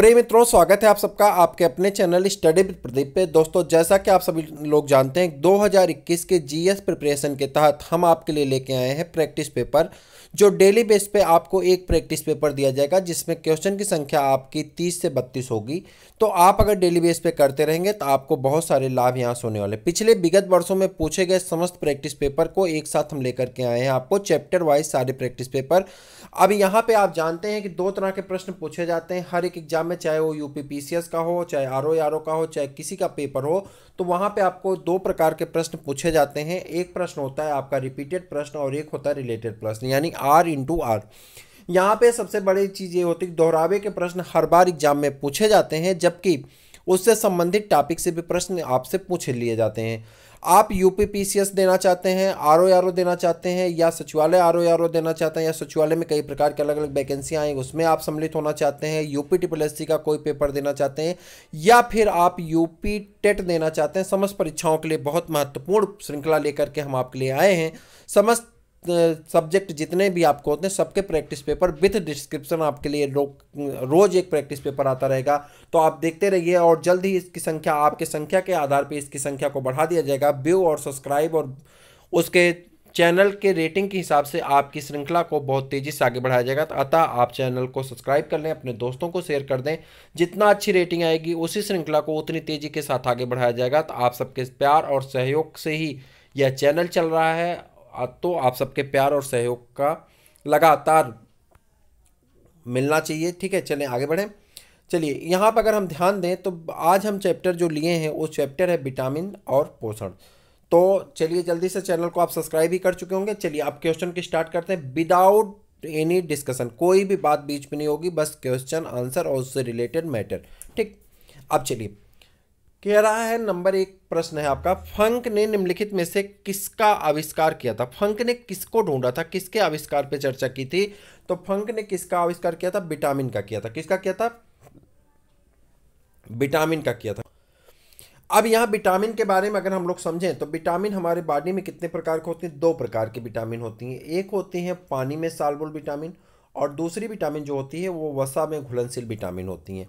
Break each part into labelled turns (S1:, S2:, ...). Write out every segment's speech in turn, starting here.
S1: प्रेम मित्रों स्वागत है आप सबका आपके अपने चैनल स्टडी विद प्रदीप पे दोस्तों जैसा कि आप सभी लोग जानते हैं 2021 के जीएस प्रिपरेशन के तहत हम आपके लिए लेके आए हैं प्रैक्टिस पेपर जो डेली बेस पे आपको एक प्रैक्टिस पेपर दिया जाएगा जिसमें क्वेश्चन की संख्या आपकी 30 से 32 होगी तो आप अगर डेली बेस पे करते रहेंगे तो आपको बहुत सारे लाभ यहाँ से होने वाले पिछले विगत वर्षों में पूछे गए समस्त प्रैक्टिस पेपर को एक साथ हम लेकर के आए हैं आपको चैप्टर वाइज सारे प्रैक्टिस पेपर अब यहाँ पर आप जानते हैं कि दो तरह के प्रश्न पूछे जाते हैं हर एक एग्जाम में चाहे वो यू पी का हो चाहे आर ओ का हो चाहे किसी का पेपर हो तो वहाँ पे आपको दो प्रकार के प्रश्न पूछे जाते हैं एक प्रश्न होता है आपका रिपीटेड प्रश्न और एक होता है रिलेटेड प्रश्न यानी आर इंटू आर यहाँ पे सबसे बड़ी चीज़ ये होती है दोहरावे के प्रश्न हर बार एग्जाम में पूछे जाते हैं जबकि उससे संबंधित टॉपिक से भी प्रश्न आपसे पूछ लिए जाते हैं आप यूपी देना चाहते हैं आर ओ देना चाहते हैं या सचिवालय आर ओ देना चाहते हैं या सचिवालय में कई प्रकार के अलग अलग वैकेंसियाँ आएंगी उसमें आप सम्मिलित होना चाहते हैं यूपी ट्रिपल एस का कोई पेपर देना चाहते हैं या फिर आप यूपी टेट e देना चाहते हैं समस्त परीक्षाओं के लिए बहुत महत्वपूर्ण श्रृंखला लेकर के हम आपके लिए आए हैं समस्त सब्जेक्ट जितने भी आपको होते हैं सबके प्रैक्टिस पेपर विथ डिस्क्रिप्शन आपके लिए रो, रोज एक प्रैक्टिस पेपर आता रहेगा तो आप देखते रहिए और जल्द ही इसकी संख्या आपके संख्या के आधार पर इसकी संख्या को बढ़ा दिया जाएगा व्यू और सब्सक्राइब और उसके चैनल के रेटिंग के हिसाब से आपकी श्रृंखला को बहुत तेज़ी से आगे बढ़ाया जाएगा तो अतः आप चैनल को सब्सक्राइब कर लें अपने दोस्तों को शेयर कर दें जितना अच्छी रेटिंग आएगी उसी श्रृंखला को उतनी तेज़ी के साथ आगे बढ़ाया जाएगा तो आप सबके प्यार और सहयोग से ही यह चैनल चल रहा है तो आप सबके प्यार और सहयोग का लगातार मिलना चाहिए ठीक है चलें आगे बढ़ें चलिए यहाँ पर अगर हम ध्यान दें तो आज हम चैप्टर जो लिए हैं वो चैप्टर है विटामिन और पोषण तो चलिए जल्दी से चैनल को आप सब्सक्राइब ही कर चुके होंगे चलिए आप क्वेश्चन की स्टार्ट करते हैं विदाउट एनी डिस्कशन कोई भी बात बीच में नहीं होगी बस क्वेश्चन आंसर और उससे रिलेटेड मैटर ठीक अब चलिए कह रहा है नंबर एक प्रश्न है आपका फंक ने निम्नलिखित में से किसका आविष्कार किया था फंक ने किसको ढूंढा था किसके आविष्कार पर चर्चा की थी तो फंक ने किसका आविष्कार किया था विटामिन का किया था किसका किया था विटामिन का किया था अब यहाँ विटामिन के बारे में अगर हम लोग समझें तो विटामिन हमारे बॉडी में कितने प्रकार के होते हैं दो प्रकार की विटामिन होती हैं एक होती है पानी में सालबुल विटामिन और दूसरी विटामिन जो होती है वो वसा में घुलनशील विटामिन होती हैं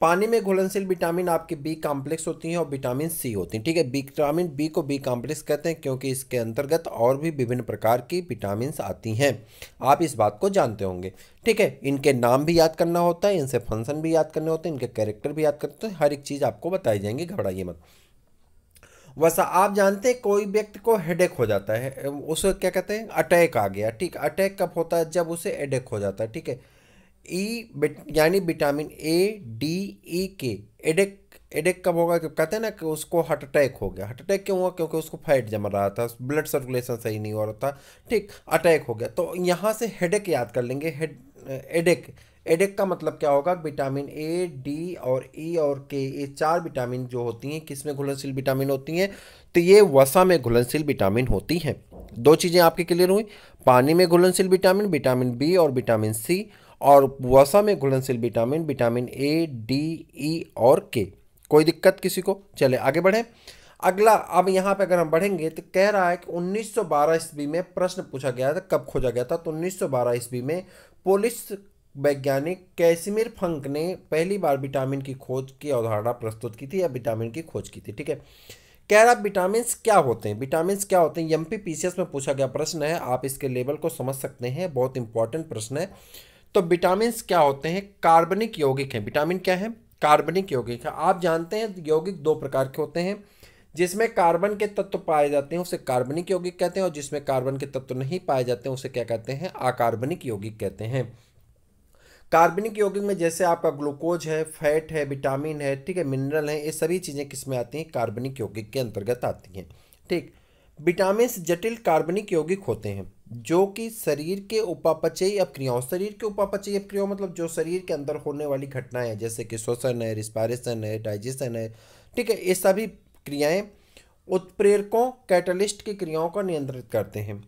S1: पानी में घुलनशील विटामिन आपके बी कॉम्प्लेक्स होती हैं और विटामिन सी होती हैं ठीक है विटामिन बी को बी कॉम्प्लेक्स कहते हैं क्योंकि इसके अंतर्गत और भी विभिन्न प्रकार की विटामिन आती हैं आप इस बात को जानते होंगे ठीक है इनके नाम भी याद करना होता है इनसे फंक्शन भी याद करने होते हैं इनके कैरेक्टर भी याद करते हैं हर एक चीज़ आपको बताई जाएंगी घबराइए मत वैसा आप जानते हैं कोई व्यक्ति को हेडेक हो जाता है उसे क्या कहते हैं अटैक आ गया ठीक अटैक कब होता है जब उसे एडेक हो जाता है ठीक है ई e यानी vitamin A D E K एडेक एडेक कब होगा क्योंकि कहते हैं ना कि उसको हार्ट अटैक हो गया हार्ट अटैक क्यों हुआ क्योंकि उसको फैट जमा रहा था ब्लड सर्कुलेशन सही नहीं हो रहा था ठीक अटैक हो गया तो यहाँ से हेडेक याद कर लेंगे हेड एडेक एडेक का मतलब क्या होगा विटामिन ए डी और ई e और के ये चार विटामिन जो होती हैं किस में घुलनशील विटामिन होती हैं तो ये वसा में घुलनशील विटामिन होती हैं दो चीज़ें आपके क्लियर हुई पानी में घुलनशील विटामिन विटामिन बी और विटामिन सी और वसा में घुलनशील vitamin vitamin A D E और के कोई दिक्कत किसी को चले आगे बढ़ें अगला अब यहाँ पे अगर हम बढ़ेंगे तो कह रहा है कि 1912 सौ ईस्वी में प्रश्न पूछा गया था कब खोजा गया था तो 1912 ईस्वी में पोलिस वैज्ञानिक कैसिमिर फंक ने पहली बार विटामिन की खोज की अवधारणा प्रस्तुत की थी या विटामिन की खोज की थी ठीक है कह रहा विटामिन क्या होते हैं विटामिन क्या होते हैं एम में पूछा गया प्रश्न है आप इसके लेवल को समझ सकते हैं बहुत इंपॉर्टेंट प्रश्न है तो विटामिन क्या होते हैं कार्बनिक यौगिक हैं विटामिन क्या है कार्बनिक यौगिक है आप जानते हैं यौगिक दो प्रकार के होते हैं जिसमें कार्बन के तत्व पाए जाते हैं उसे कार्बनिक यौगिक कहते हैं और जिसमें कार्बन के तत्व नहीं पाए जाते हैं उसे क्या कहते हैं अकार्बनिक यौगिक कहते हैं कार्बनिक यौगिक में जैसे आपका ग्लूकोज है फैट है विटामिन है ठीक है मिनरल है ये सभी चीज़ें किस में आती हैं कार्बनिक यौगिक के अंतर्गत आती हैं ठीक विटामिन जटिल कार्बनिक यौगिक होते हैं जो कि शरीर के उपापचयी अपक्रियाओं शरीर के उपापचयी अपक्रियाओं मतलब जो शरीर के अंदर होने वाली घटनाएं हैं जैसे कि श्वसन है रिस्पारेशन है डाइजेशन है ठीक है ये सभी क्रियाएं उत्प्रेरकों कैटलिस्ट की क्रियाओं को नियंत्रित करते हैं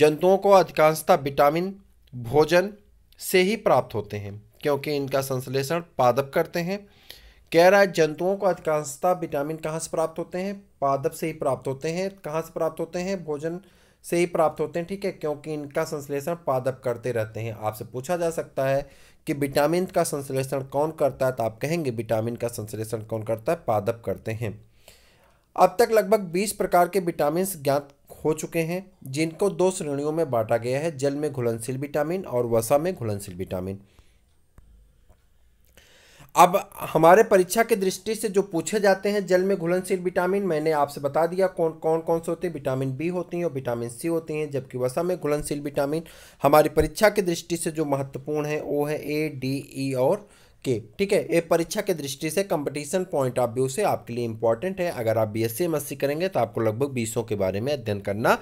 S1: जंतुओं को अधिकांशता विटामिन भोजन से ही प्राप्त होते हैं क्योंकि इनका संश्लेषण पादप करते हैं कह रहा है जंतुओं को अधिकांशता विटामिन कहाँ से प्राप्त होते हैं पादप से ही प्राप्त होते हैं कहाँ से प्राप्त होते हैं भोजन से ही प्राप्त होते हैं ठीक है क्योंकि इनका संश्लेषण पादप करते रहते हैं आपसे पूछा जा सकता है कि विटामिन का संश्लेषण कौन करता है तो आप कहेंगे विटामिन का संश्लेषण कौन करता है पादप करते हैं अब तक लगभग 20 प्रकार के विटामिन ज्ञात हो चुके हैं जिनको दो श्रेणियों में बांटा गया है जल में घुलनशील विटामिन और वसा में घुलनशील विटामिन अब हमारे परीक्षा के दृष्टि से जो पूछे जाते हैं जल में घुलनशील विटामिन मैंने आपसे बता दिया कौन कौन कौन से होते हैं विटामिन बी होती हैं और विटामिन सी होती हैं जबकि वसा में घुलनशील विटामिन हमारी परीक्षा के दृष्टि से जो महत्वपूर्ण है वो है ए डी ई और के ठीक है ये परीक्षा के दृष्टि से कंपटीशन पॉइंट ऑफ व्यू से आपके लिए इंपॉर्टेंट है अगर आप बी एस सी करेंगे तो आपको लगभग बीसों के बारे में अध्ययन करना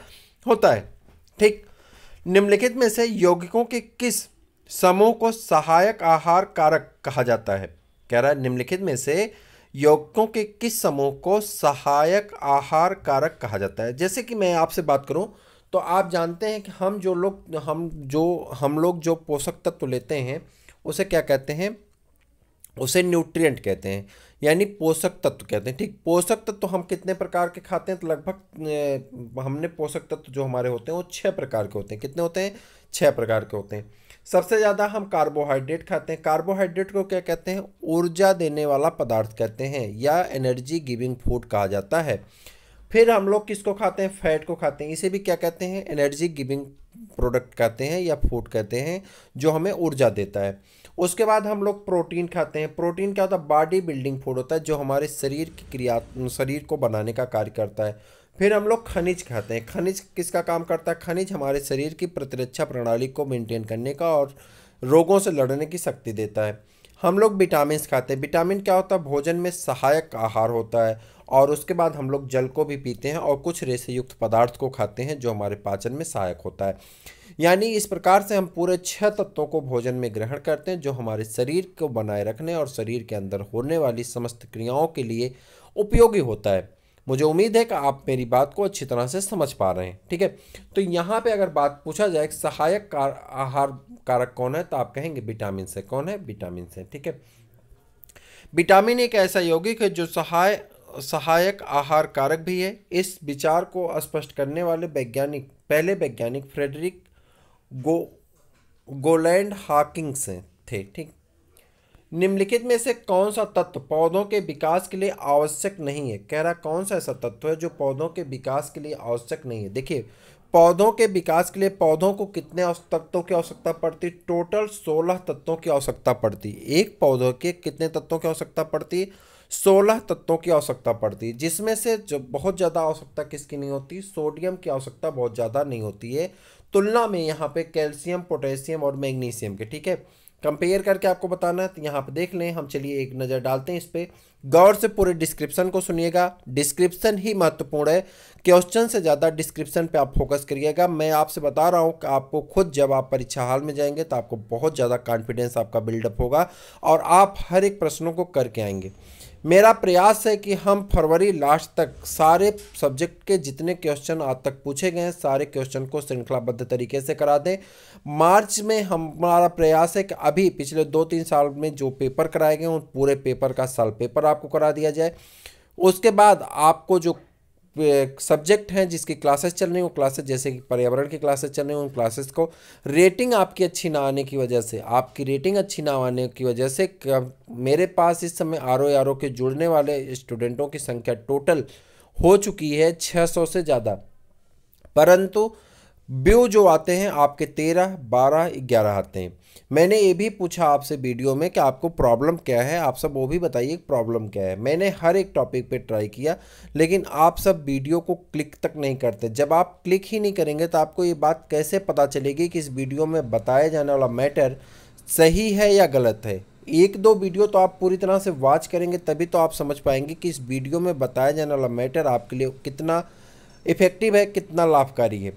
S1: होता है ठीक निम्नलिखित में से यौगिकों के किस समूह को सहायक आहार कारक कहा जाता है कह रहा है निम्नलिखित में से यौगिकों के किस समूह को सहायक आहार कारक कहा जाता है जैसे कि मैं आपसे बात करूं तो आप जानते हैं कि हम जो लोग हम जो हम लोग जो पोषक तत्व लेते हैं उसे क्या कहते हैं उसे न्यूट्रिएंट कहते हैं यानी पोषक तत्व कहते हैं ठीक पोषक तत्व तो हम कितने प्रकार के खाते हैं तो लगभग हमने पोषक तत्व जो हमारे होते हैं वो छः प्रकार के होते हैं कितने होते हैं छः प्रकार के होते हैं सबसे ज़्यादा हम कार्बोहाइड्रेट खाते हैं कार्बोहाइड्रेट को क्या कहते हैं ऊर्जा देने वाला पदार्थ कहते हैं या एनर्जी गिविंग फूड कहा जाता है फिर हम लोग किसको खाते हैं फैट को खाते हैं इसे भी क्या कहते हैं एनर्जी गिविंग प्रोडक्ट कहते हैं या फूड कहते हैं जो हमें ऊर्जा देता है उसके बाद हम लोग प्रोटीन खाते हैं प्रोटीन क्या होता है बॉडी बिल्डिंग फूड होता है जो हमारे शरीर की क्रिया शरीर को बनाने का कार्य करता है फिर हम लोग खनिज खाते हैं खनिज किसका काम करता है खनिज हमारे शरीर की प्रतिरक्षा प्रणाली को मेंटेन करने का और रोगों से लड़ने की शक्ति देता है हम लोग विटामिन खाते हैं विटामिन क्या होता है भोजन में सहायक आहार होता है और उसके बाद हम लोग जल को भी पीते हैं और कुछ रेसेयुक्त पदार्थ को खाते हैं जो हमारे पाचन में सहायक होता है यानी इस प्रकार से हम पूरे छह तत्वों को भोजन में ग्रहण करते हैं जो हमारे शरीर को बनाए रखने और शरीर के अंदर होने वाली समस्त क्रियाओं के लिए उपयोगी होता है मुझे उम्मीद है कि आप मेरी बात को अच्छी तरह से समझ पा रहे हैं ठीक है तो यहाँ पे अगर बात पूछा जाए सहायक कार, आहार कारक कौन है तो आप कहेंगे विटामिन से कौन है विटामिन से ठीक है विटामिन एक ऐसा यौगिक है जो सहाय सहायक आहार कारक भी है इस विचार को स्पष्ट करने वाले वैज्ञानिक पहले वैज्ञानिक फ्रेडरिक गो गोलैंड हाकिंग्स थे ठीक निम्नलिखित में से कौन सा तत्व पौधों के विकास के लिए आवश्यक नहीं है कह रहा कौन सा ऐसा तत्व है जो पौधों के विकास के लिए आवश्यक नहीं है देखिए पौधों के विकास के लिए पौधों को कितने तत्वों की आवश्यकता पड़ती टोटल सोलह तत्वों की आवश्यकता पड़ती एक पौधों के कितने तत्वों की आवश्यकता पड़ती सोलह तत्वों की आवश्यकता पड़ती है जिसमें से जो बहुत ज़्यादा आवश्यकता किसकी नहीं होती सोडियम की आवश्यकता बहुत ज़्यादा नहीं होती है तुलना में यहाँ पे कैल्शियम पोटेशियम और मैग्नीशियम के ठीक है कंपेयर करके आपको बताना है तो यहाँ पर देख लें हम चलिए एक नज़र डालते हैं इस पर गौर से पूरे डिस्क्रिप्शन को सुनिएगा डिस्क्रिप्शन ही महत्वपूर्ण है क्वेश्चन से ज़्यादा डिस्क्रिप्शन पे आप फोकस करिएगा मैं आपसे बता रहा हूँ कि आपको खुद जब आप परीक्षा हाल में जाएंगे तो आपको बहुत ज़्यादा कॉन्फिडेंस आपका बिल्डअप होगा और आप हर एक प्रश्नों को करके आएंगे मेरा प्रयास है कि हम फरवरी लास्ट तक सारे सब्जेक्ट के जितने क्वेश्चन आज तक पूछे गए हैं सारे क्वेश्चन को श्रृंखलाबद्ध तरीके से करा दें मार्च में हमारा प्रयास है कि अभी पिछले दो तीन साल में जो पेपर कराए गए उन पूरे पेपर का साल पेपर आपको करा दिया जाए उसके बाद आपको जो सब्जेक्ट हैं जिसकी क्लासेस चल रही हैं वो क्लासेस जैसे कि पर्यावरण की क्लासेस चल रही हैं उन क्लासेस को रेटिंग आपकी अच्छी ना आने की वजह से आपकी रेटिंग अच्छी ना आने की वजह से मेरे पास इस समय आर ओ आर ओ के जुड़ने वाले स्टूडेंटों की संख्या टोटल हो चुकी है 600 से ज़्यादा परंतु ब्यू जो आते हैं आपके तेरह बारह ग्यारह आते हैं मैंने ये भी पूछा आपसे वीडियो में कि आपको प्रॉब्लम क्या है आप सब वो भी बताइए प्रॉब्लम क्या है मैंने हर एक टॉपिक पे ट्राई किया लेकिन आप सब वीडियो को क्लिक तक नहीं करते जब आप क्लिक ही नहीं करेंगे तो आपको ये बात कैसे पता चलेगी कि इस वीडियो में बताया जाने वाला मैटर सही है या गलत है एक दो वीडियो तो आप पूरी तरह से वॉच करेंगे तभी तो आप समझ पाएंगे कि इस वीडियो में बताया जाने वाला मैटर आपके लिए कितना इफ़ेक्टिव है कितना लाभकारी है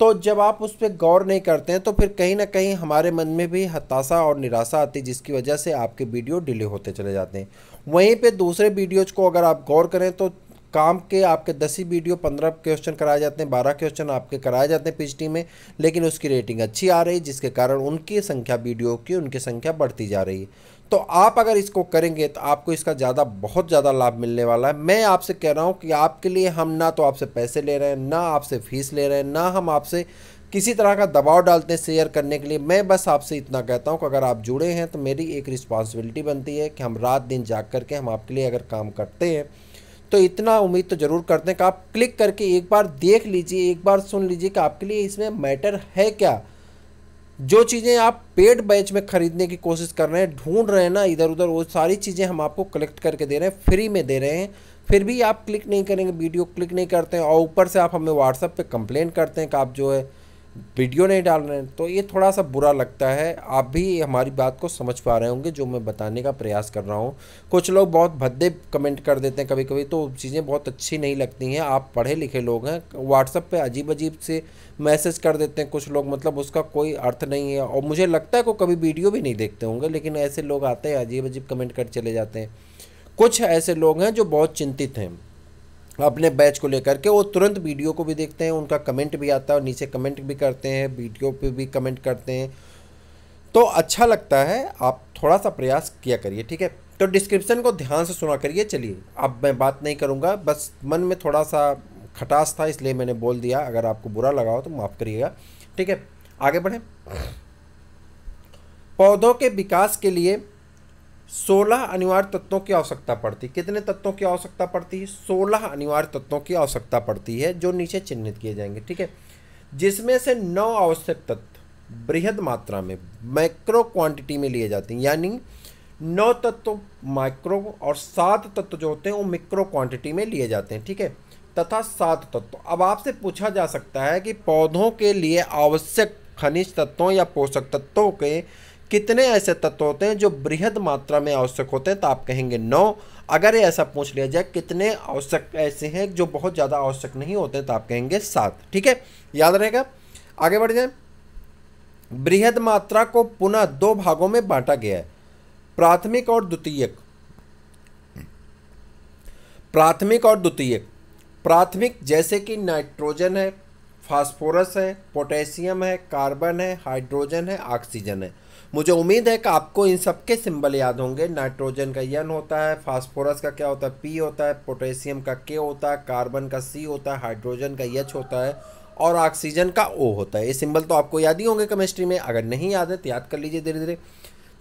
S1: तो जब आप उस पर गौर नहीं करते हैं तो फिर कहीं ना कहीं हमारे मन में भी हताशा और निराशा आती है जिसकी वजह से आपके वीडियो डिले होते चले जाते हैं वहीं पे दूसरे वीडियोज़ को अगर आप गौर करें तो काम के आपके दस ही वीडियो पंद्रह क्वेश्चन कराए जाते हैं बारह क्वेश्चन आपके कराए जाते हैं पिछटी में लेकिन उसकी रेटिंग अच्छी आ रही है जिसके कारण उनकी संख्या वीडियो की उनकी संख्या बढ़ती जा रही है तो आप अगर इसको करेंगे तो आपको इसका ज़्यादा बहुत ज़्यादा लाभ मिलने वाला है मैं आपसे कह रहा हूँ कि आपके लिए हम ना तो आपसे पैसे ले रहे हैं ना आपसे फीस ले रहे हैं ना हम आपसे किसी तरह का दबाव डालते हैं शेयर करने के लिए मैं बस आपसे इतना कहता हूँ कि अगर आप जुड़े हैं तो मेरी एक रिस्पॉन्सिबिलिटी बनती है कि हम रात दिन जाग करके हम आपके लिए अगर काम करते हैं तो इतना उम्मीद तो ज़रूर करते हैं कि आप क्लिक करके एक बार देख लीजिए एक बार सुन लीजिए कि आपके लिए इसमें मैटर है क्या जो चीज़ें आप पेड बैच में ख़रीदने की कोशिश कर रहे हैं ढूंढ रहे हैं ना इधर उधर वो सारी चीज़ें हम आपको कलेक्ट करके दे रहे हैं फ्री में दे रहे हैं फिर भी आप क्लिक नहीं करेंगे वीडियो क्लिक नहीं करते हैं और ऊपर से आप हमें व्हाट्सअप पे कंप्लेन करते हैं कि आप जो है वीडियो नहीं डाल रहे हैं तो ये थोड़ा सा बुरा लगता है आप भी हमारी बात को समझ पा रहे होंगे जो मैं बताने का प्रयास कर रहा हूँ कुछ लोग बहुत भद्दे कमेंट कर देते हैं कभी कभी तो चीज़ें बहुत अच्छी नहीं लगती हैं आप पढ़े लिखे लोग हैं व्हाट्सअप पे अजीब अजीब से मैसेज कर देते हैं कुछ लोग मतलब उसका कोई अर्थ नहीं है और मुझे लगता है को कभी वीडियो भी नहीं देखते होंगे लेकिन ऐसे लोग आते हैं अजीब अजीब कमेंट कर चले जाते हैं कुछ ऐसे लोग हैं जो बहुत चिंतित हैं अपने बैच को लेकर के वो तुरंत वीडियो को भी देखते हैं उनका कमेंट भी आता है और नीचे कमेंट भी करते हैं वीडियो पे भी कमेंट करते हैं तो अच्छा लगता है आप थोड़ा सा प्रयास किया करिए ठीक है तो डिस्क्रिप्शन को ध्यान से सुना करिए चलिए अब मैं बात नहीं करूँगा बस मन में थोड़ा सा खटास था इसलिए मैंने बोल दिया अगर आपको बुरा लगा हो तो माफ़ करिएगा ठीक है आगे बढ़ें पौधों के विकास के लिए सोलह अनिवार्य तत्वों की आवश्यकता पड़ती कितने तत्वों की आवश्यकता पड़ती है सोलह अनिवार्य तत्वों की आवश्यकता पड़ती है जो नीचे चिन्हित किए जाएंगे ठीक है जिसमें से नौ आवश्यक तत्व बृहद मात्रा में माइक्रो क्वांटिटी में लिए जाते हैं यानी नौ तत्व माइक्रो और सात तत्व जो होते हैं वो मिक्रो क्वांटिटी में लिए जाते हैं ठीक है तथा सात तत्व अब आपसे पूछा जा सकता है कि पौधों के लिए आवश्यक खनिज तत्वों या पोषक तत्वों के कितने ऐसे तत्व होते हैं जो बृहद मात्रा में आवश्यक होते हैं तो आप कहेंगे नौ अगर ये ऐसा पूछ लिया जाए कितने आवश्यक ऐसे हैं जो बहुत ज़्यादा आवश्यक नहीं होते तो आप कहेंगे सात ठीक है याद रहेगा आगे बढ़ जाए बृहद मात्रा को पुनः दो भागों में बांटा गया है प्राथमिक और द्वितीयक प्राथमिक और द्वितीयक प्राथमिक जैसे कि नाइट्रोजन है फास्फोरस है पोटेशियम है कार्बन है हाइड्रोजन है ऑक्सीजन है मुझे उम्मीद है कि आपको इन सब के सिंबल याद होंगे नाइट्रोजन का यन होता है फास्फोरस का क्या होता है पी होता है पोटेशियम का के होता है कार्बन का सी होता है हाइड्रोजन का यच होता है और ऑक्सीजन का ओ होता है ये सिंबल तो आपको याद ही होंगे केमिस्ट्री में अगर नहीं याद है तो याद कर लीजिए धीरे धीरे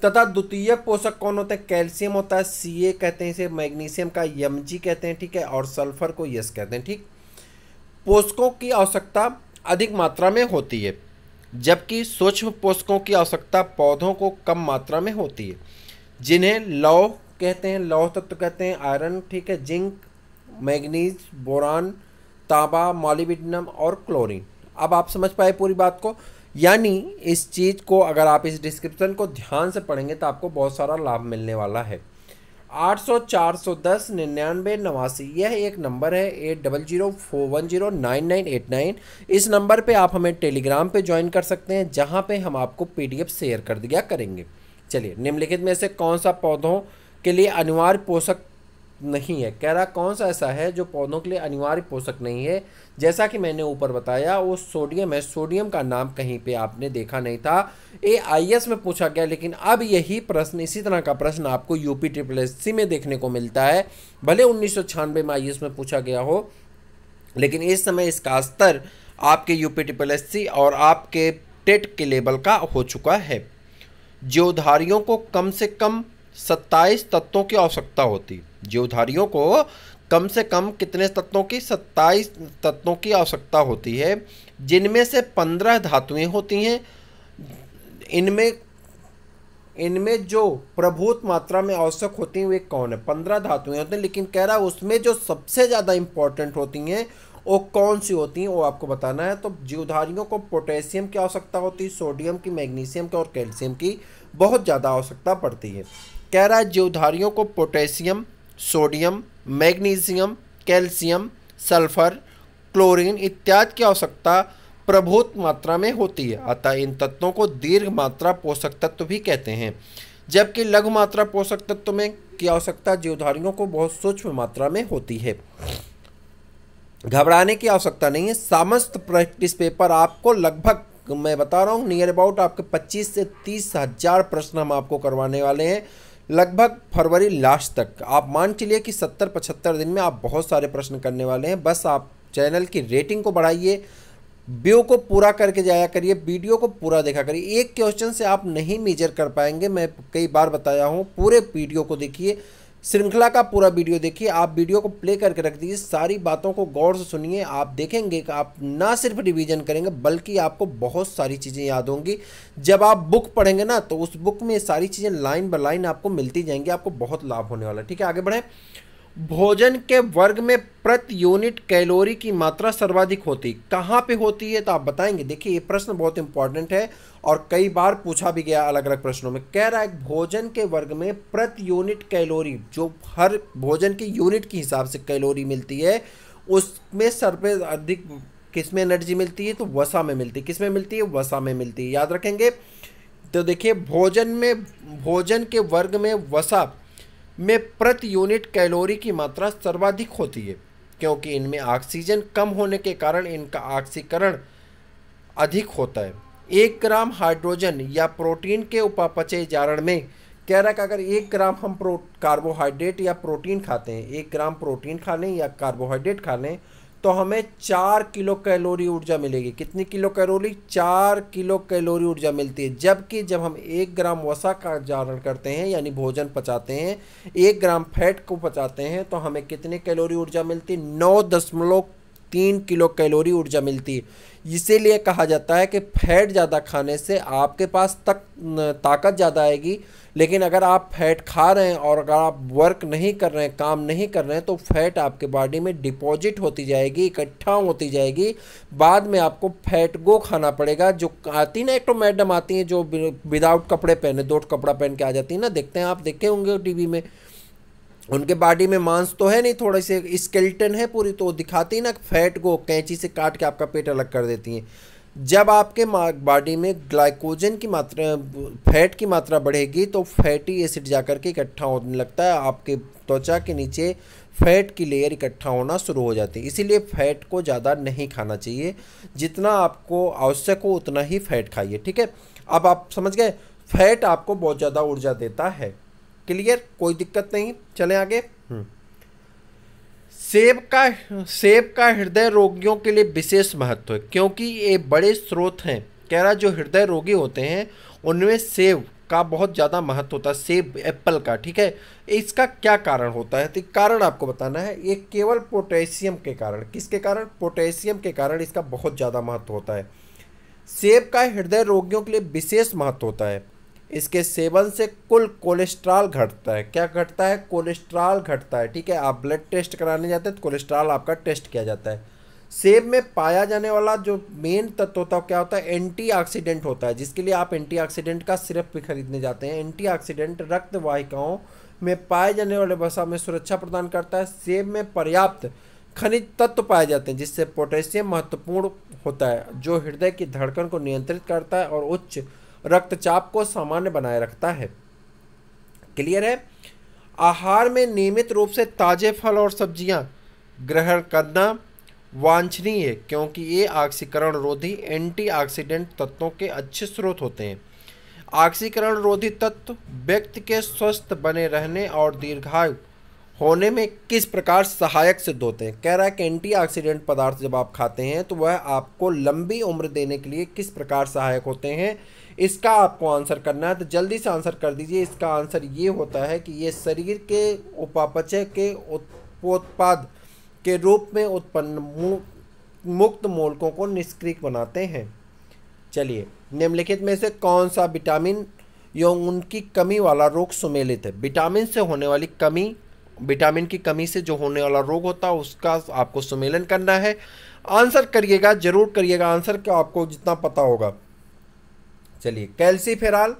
S1: तथा द्वितीय पोषक कौन होता है कैल्शियम होता है सी ए कहते हैं इसे मैग्नीशियम का यम जी कहते हैं ठीक है और सल्फर को यस कहते हैं ठीक पोषकों की आवश्यकता अधिक मात्रा में होती है जबकि सूक्ष्म पोषकों की आवश्यकता पौधों को कम मात्रा में होती है जिन्हें लौह कहते हैं लौह तत्व कहते हैं आयरन ठीक है जिंक मैग्नीज बोरान तांबा मॉलिबिडनम और क्लोरीन अब आप समझ पाए पूरी बात को यानी इस चीज़ को अगर आप इस डिस्क्रिप्शन को ध्यान से पढ़ेंगे तो आपको बहुत सारा लाभ मिलने वाला है आठ सौ चार सौ दस निन्यानवे नवासी यह एक नंबर है eight double zero four one zero nine nine eight nine इस नंबर पे आप हमें टेलीग्राम पे ज्वाइन कर सकते हैं जहाँ पे हम आपको पीडीएफ शेयर कर दिया करेंगे चलिए निम्नलिखित में से कौन सा पौधों के लिए अनिवार्य पोषक नहीं है कह रहा कौन सा ऐसा है जो पौधों के लिए अनिवार्य पोषक नहीं है जैसा कि मैंने ऊपर बताया वो सोडियम है सोडियम का नाम कहीं पे आपने देखा नहीं था ए आई एस में पूछा गया लेकिन अब यही प्रश्न इसी तरह का प्रश्न आपको यूपी ट्रिपल एस सी में देखने को मिलता है भले उन्नीस में आई में पूछा गया हो लेकिन इस समय इसका स्तर आपके यूपी ट्रिपल एस सी और आपके टेट के लेवल का हो चुका है जीवधारियों को कम से कम सत्ताईस तत्वों की आवश्यकता होती जीवधारियों को कम से कम कितने तत्वों की सत्ताईस तत्वों की आवश्यकता होती है जिनमें से पंद्रह धातुएं होती हैं इनमें इनमें जो प्रभूत मात्रा में आवश्यक होती हैं वे कौन है पंद्रह धातुएं होती हैं लेकिन कह रहा है उसमें जो सबसे ज़्यादा इम्पॉर्टेंट होती हैं वो कौन सी होती हैं वो आपको बताना है तो जीवधारियों को पोटेशियम की आवश्यकता होती है सोडियम की मैग्नीशियम की और कैल्शियम की बहुत ज़्यादा आवश्यकता पड़ती है कह रहा है जीवधारियों को potassium sodium magnesium calcium sulphur chlorine इत्यादि की आवश्यकता प्रभुत मात्रा में होती है अतः इन तत्वों को दीर्घ मात्रा पोषक तत्व भी कहते हैं जबकि लघु मात्रा पोषक तत्व में की आवश्यकता जीवधारियों को बहुत सूक्ष्म मात्रा में होती है घबराने की आवश्यकता नहीं है समस्त प्रैक्टिस पेपर आपको लगभग मैं बता रहा हूँ नियर अबाउट आपके 25 से तीस हज़ार प्रश्न हम आपको करवाने वाले हैं लगभग फरवरी लास्ट तक आप मान चलिए कि सत्तर पचहत्तर दिन में आप बहुत सारे प्रश्न करने वाले हैं बस आप चैनल की रेटिंग को बढ़ाइए व्यू को पूरा करके जाया करिए वीडियो को पूरा देखा करिए एक क्वेश्चन से आप नहीं मेजर कर पाएंगे मैं कई बार बताया हूँ पूरे वीडियो को देखिए श्रृंखला का पूरा वीडियो देखिए आप वीडियो को प्ले करके रख दीजिए सारी बातों को गौर से सुनिए आप देखेंगे कि आप ना सिर्फ रिवीजन करेंगे बल्कि आपको बहुत सारी चीज़ें याद होंगी जब आप बुक पढ़ेंगे ना तो उस बुक में सारी चीज़ें लाइन बाय लाइन आपको मिलती जाएंगी आपको बहुत लाभ होने वाला है ठीक है आगे बढ़ें भोजन के वर्ग में प्रति यूनिट कैलोरी की मात्रा सर्वाधिक होती कहाँ पे होती है तो आप बताएंगे देखिए ये प्रश्न बहुत इंपॉर्टेंट है और कई बार पूछा भी गया अलग अलग प्रश्नों में कह रहा है भोजन के वर्ग में प्रति यूनिट कैलोरी जो हर भोजन के यूनिट के हिसाब से कैलोरी मिलती है उसमें सर्वे अधिक किस में एनर्जी मिलती है तो वसा में मिलती है किस में मिलती है वसा में मिलती है याद रखेंगे तो देखिए भोजन में भोजन के वर्ग में वसा में प्रति यूनिट कैलोरी की मात्रा सर्वाधिक होती है क्योंकि इनमें ऑक्सीजन कम होने के कारण इनका ऑक्सीकरण अधिक होता है एक ग्राम हाइड्रोजन या प्रोटीन के उपापचय जारण में कह रहा है कि अगर एक ग्राम हम प्रो कार्बोहाइड्रेट या प्रोटीन खाते हैं एक ग्राम प्रोटीन खा लें या कार्बोहाइड्रेट खा लें तो हमें चार किलो कैलोरी ऊर्जा मिलेगी कितनी किलो कैलोरी चार किलो कैलोरी ऊर्जा मिलती है जबकि जब हम एक ग्राम वसा का जारण करते हैं यानी भोजन पचाते हैं एक ग्राम फैट को पचाते हैं तो हमें कितनी कैलोरी ऊर्जा मिलती है नौ दशमलव तीन किलो कैलोरी ऊर्जा मिलती है इसीलिए कहा जाता है कि फैट ज़्यादा खाने से आपके पास तक ताकत ज़्यादा आएगी लेकिन अगर आप फैट खा रहे हैं और अगर आप वर्क नहीं कर रहे हैं काम नहीं कर रहे हैं तो फैट आपके बॉडी में डिपॉजिट होती जाएगी इकट्ठा होती जाएगी बाद में आपको फैट गो खाना पड़ेगा जो आती ना एक तो मैडम आती हैं जो विदाउट कपड़े पहने दो कपड़ा पहन के आ जाती है ना देखते हैं आप देखे होंगे टी में उनके बॉडी में मांस तो है नहीं थोड़े से स्केल्टन है पूरी तो दिखाती है ना फैट को कैंची से काट के आपका पेट अलग कर देती हैं जब आपके बॉडी में ग्लाइकोजन की मात्रा फैट की मात्रा बढ़ेगी तो फैटी एसिड जाकर के इकट्ठा होने लगता है आपके त्वचा के नीचे फैट की लेयर इकट्ठा होना शुरू हो जाती है इसीलिए फैट को ज़्यादा नहीं खाना चाहिए जितना आपको आवश्यक हो उतना ही फैट खाइए ठीक है अब आप समझ गए फैट आपको बहुत ज़्यादा ऊर्जा देता है क्लियर कोई दिक्कत नहीं चले आगे हम्म। सेब का सेब का हृदय रोगियों के लिए विशेष महत्व है क्योंकि ये बड़े स्रोत हैं कह रहा जो हृदय रोगी होते हैं उनमें सेब का बहुत ज़्यादा महत्व होता है सेब एप्पल का ठीक है इसका क्या कारण होता है तो कारण आपको बताना है ये केवल पोटेशियम के कारण किसके कारण पोटेशियम के कारण इसका बहुत ज़्यादा महत्व होता है सेब का हृदय रोगियों के लिए विशेष महत्व होता है इसके सेवन से कुल कोलेस्ट्रॉल घटता है क्या घटता है कोलेस्ट्रॉल घटता है ठीक है आप ब्लड टेस्ट कराने जाते हैं तो कोलेस्ट्रॉल आपका टेस्ट किया जाता है सेब में पाया जाने वाला जो मेन तत्व होता है क्या होता है एंटीऑक्सीडेंट होता है जिसके लिए आप एंटीऑक्सीडेंट का सिरप भी खरीदने जाते हैं एंटीऑक्सीडेंट रक्त वाहिकाओं में पाए जाने वाले वसा में सुरक्षा प्रदान करता है सेब में पर्याप्त खनिज तत्व पाए जाते हैं जिससे पोटेशियम महत्वपूर्ण होता है जो हृदय की धड़कन को नियंत्रित करता है और उच्च रक्तचाप को सामान्य बनाए रखता है क्लियर है आहार में नियमित रूप से ताज़े फल और सब्जियां ग्रहण करना वांछनीय है क्योंकि ये ऑक्सीकरण रोधी एंटीऑक्सीडेंट तत्वों के अच्छे स्रोत होते हैं ऑक्सीकरण रोधी तत्व व्यक्ति के स्वस्थ बने रहने और दीर्घायु होने में किस प्रकार सहायक सिद्ध होते हैं कह रहा है कि एंटीऑक्सीडेंट पदार्थ जब आप खाते हैं तो वह आपको लंबी उम्र देने के लिए किस प्रकार सहायक होते हैं इसका आपको आंसर करना है तो जल्दी से आंसर कर दीजिए इसका आंसर ये होता है कि ये शरीर के उपापचय के उत्पोत्पाद के रूप में उत्पन्न मुक्त मोलकों को निष्क्रिय बनाते हैं चलिए निम्नलिखित में से कौन सा विटामिन या उनकी कमी वाला रोग सुमेलित है विटामिन से होने वाली कमी विटामिन की कमी से जो होने वाला रोग होता है उसका आपको सुमेलन करना है आंसर करिएगा जरूर करिएगा आंसर का आपको जितना पता होगा चलिए कैल्सीफेराल